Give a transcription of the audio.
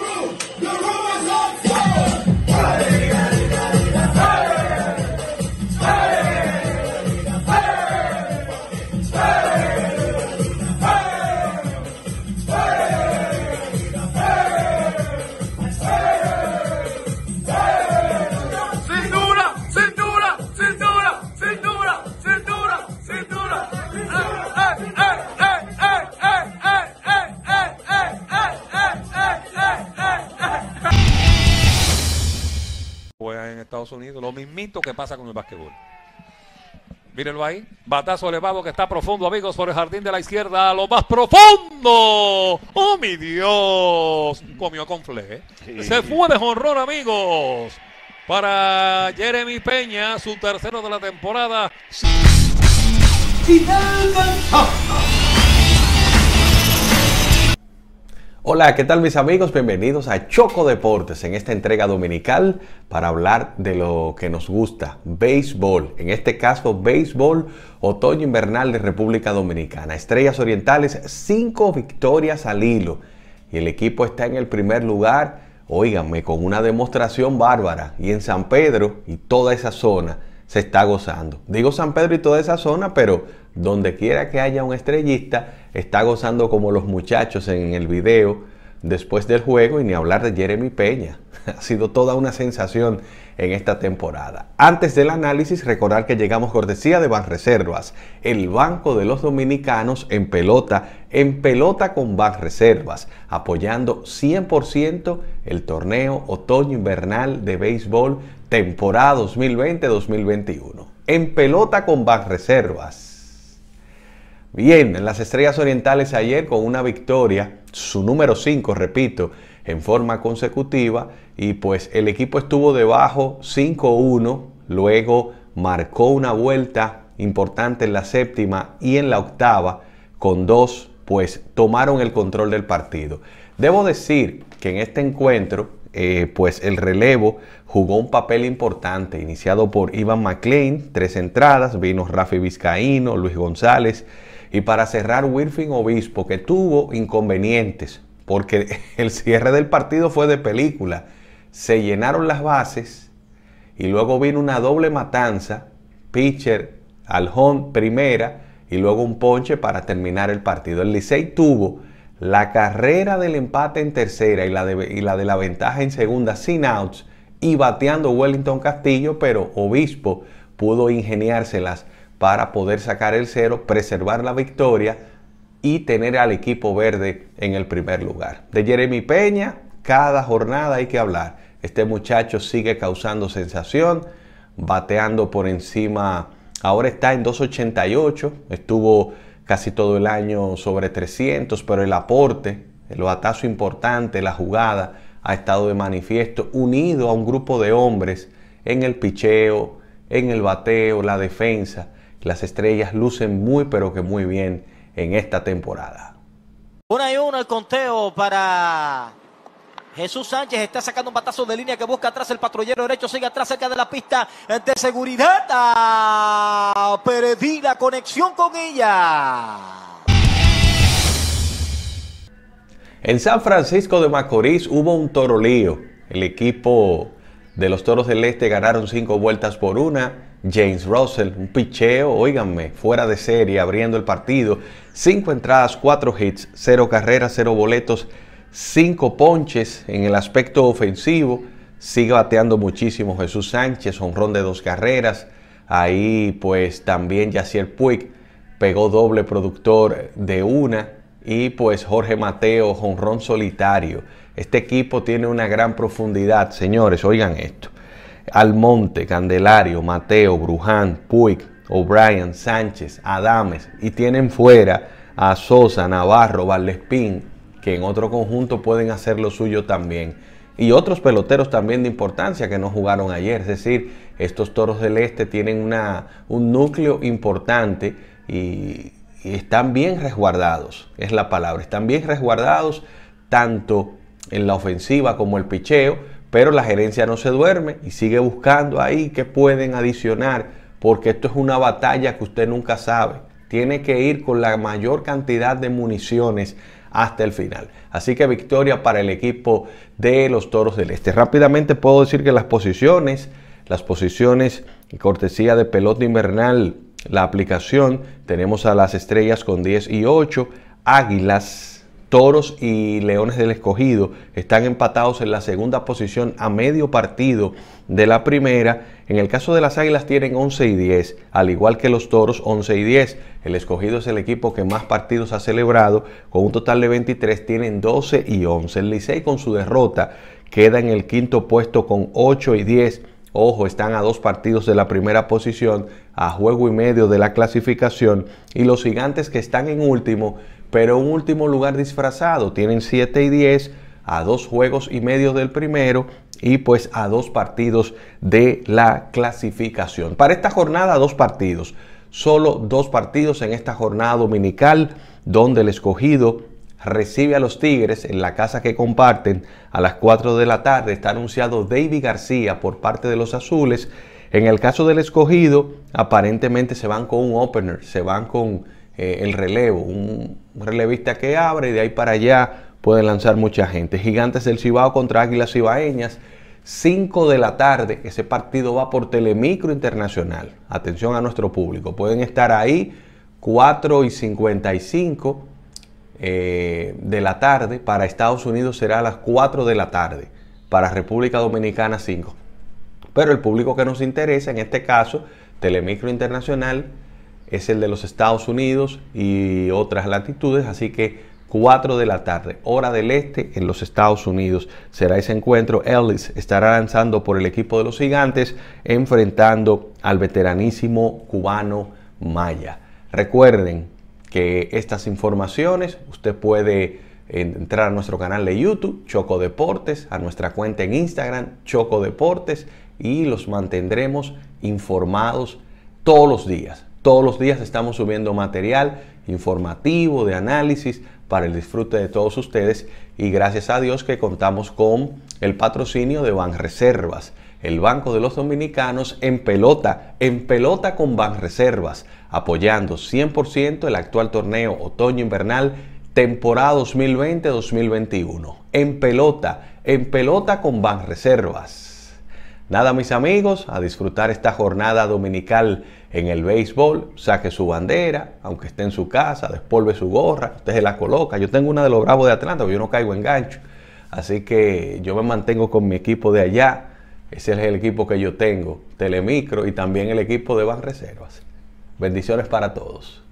Vamos! Estados Unidos. Lo mismito que pasa con el básquetbol. Mírenlo ahí. Batazo elevado que está profundo, amigos, por el jardín de la izquierda. lo más profundo. ¡Oh, mi Dios! Comió con fle. ¿eh? Se fue de horror, amigos. Para Jeremy Peña, su tercero de la temporada. Final Hola, ¿qué tal mis amigos? Bienvenidos a Choco Deportes en esta entrega dominical para hablar de lo que nos gusta, béisbol, en este caso béisbol otoño invernal de República Dominicana. Estrellas Orientales, cinco victorias al hilo y el equipo está en el primer lugar, oíganme, con una demostración bárbara y en San Pedro y toda esa zona se está gozando. Digo San Pedro y toda esa zona, pero donde quiera que haya un estrellista, está gozando como los muchachos en el video después del juego y ni hablar de Jeremy Peña. ha sido toda una sensación en esta temporada. Antes del análisis, recordar que llegamos cortesía de Reservas. el banco de los dominicanos en pelota, en pelota con Reservas, apoyando 100% el torneo otoño-invernal de béisbol temporada 2020-2021. En pelota con Reservas. Bien, en las Estrellas Orientales ayer con una victoria, su número 5, repito, en forma consecutiva y pues el equipo estuvo debajo 5-1, luego marcó una vuelta importante en la séptima y en la octava con dos pues tomaron el control del partido. Debo decir que en este encuentro eh, pues el relevo jugó un papel importante, iniciado por Iván McLean, tres entradas, vino Rafi Vizcaíno, Luis González y para cerrar Wilfin Obispo que tuvo inconvenientes porque el cierre del partido fue de película. Se llenaron las bases y luego vino una doble matanza, pitcher al home primera y luego un ponche para terminar el partido. El Licey tuvo la carrera del empate en tercera y la, de, y la de la ventaja en segunda sin outs y bateando Wellington Castillo, pero Obispo pudo ingeniárselas para poder sacar el cero, preservar la victoria y tener al equipo verde en el primer lugar. De Jeremy Peña, cada jornada hay que hablar. Este muchacho sigue causando sensación, bateando por encima. Ahora está en 288, estuvo casi todo el año sobre 300, pero el aporte, el batazo importante, la jugada, ha estado de manifiesto unido a un grupo de hombres en el picheo, en el bateo, la defensa. Las estrellas lucen muy pero que muy bien en esta temporada. Una y uno el conteo para Jesús Sánchez está sacando un batazo de línea que busca atrás el patrullero derecho, sigue atrás cerca de la pista de seguridad. Ah, perdí la conexión con ella. En San Francisco de Macorís hubo un torolío. El equipo de los Toros del Este ganaron cinco vueltas por una James Russell, un picheo, oíganme, fuera de serie, abriendo el partido. Cinco entradas, cuatro hits, cero carreras, cero boletos, cinco ponches en el aspecto ofensivo. Sigue bateando muchísimo Jesús Sánchez, honrón de dos carreras. Ahí pues también Yacier Puig pegó doble productor de una y pues Jorge Mateo, honrón solitario. Este equipo tiene una gran profundidad, señores, oigan esto. Almonte, Candelario, Mateo, Bruján, Puig, O'Brien, Sánchez, Adames y tienen fuera a Sosa, Navarro, Valdespín, que en otro conjunto pueden hacer lo suyo también. Y otros peloteros también de importancia que no jugaron ayer. Es decir, estos toros del este tienen un núcleo importante y están bien resguardados. Es la palabra. Están bien resguardados tanto en la ofensiva como el picheo pero la gerencia no se duerme y sigue buscando ahí qué pueden adicionar, porque esto es una batalla que usted nunca sabe. Tiene que ir con la mayor cantidad de municiones hasta el final. Así que victoria para el equipo de los Toros del Este. Rápidamente puedo decir que las posiciones, las posiciones y cortesía de pelota invernal, la aplicación, tenemos a las estrellas con 10 y 8, águilas Toros y Leones del Escogido están empatados en la segunda posición a medio partido de la primera. En el caso de las Águilas tienen 11 y 10, al igual que los Toros 11 y 10. El Escogido es el equipo que más partidos ha celebrado, con un total de 23 tienen 12 y 11. El Licey con su derrota queda en el quinto puesto con 8 y 10. Ojo, están a dos partidos de la primera posición, a juego y medio de la clasificación. Y los gigantes que están en último pero un último lugar disfrazado. Tienen 7 y 10 a dos juegos y medio del primero y pues a dos partidos de la clasificación. Para esta jornada, dos partidos. Solo dos partidos en esta jornada dominical donde el escogido recibe a los Tigres en la casa que comparten a las 4 de la tarde. Está anunciado David García por parte de los Azules. En el caso del escogido, aparentemente se van con un opener, se van con eh, el relevo, un, relevista que abre y de ahí para allá pueden lanzar mucha gente. Gigantes del Cibao contra Águilas Cibaeñas, 5 de la tarde. Ese partido va por Telemicro Internacional. Atención a nuestro público, pueden estar ahí 4 y 55 eh, de la tarde. Para Estados Unidos será a las 4 de la tarde. Para República Dominicana 5. Pero el público que nos interesa, en este caso, Telemicro Internacional, es el de los Estados Unidos y otras latitudes, así que 4 de la tarde, hora del este en los Estados Unidos. Será ese encuentro. Ellis estará lanzando por el equipo de los gigantes, enfrentando al veteranísimo cubano Maya. Recuerden que estas informaciones usted puede eh, entrar a nuestro canal de YouTube, Choco Deportes, a nuestra cuenta en Instagram, Choco Deportes, y los mantendremos informados todos los días. Todos los días estamos subiendo material informativo, de análisis, para el disfrute de todos ustedes y gracias a Dios que contamos con el patrocinio de Banreservas, el Banco de los Dominicanos en pelota, en pelota con Banreservas, apoyando 100% el actual torneo otoño-invernal temporada 2020-2021. En pelota, en pelota con Banreservas. Nada, mis amigos, a disfrutar esta jornada dominical en el béisbol. Saque su bandera, aunque esté en su casa, despolve su gorra, usted se la coloca. Yo tengo una de los Bravos de Atlanta, pero yo no caigo en gancho. Así que yo me mantengo con mi equipo de allá. Ese es el equipo que yo tengo, Telemicro y también el equipo de reservas. Bendiciones para todos.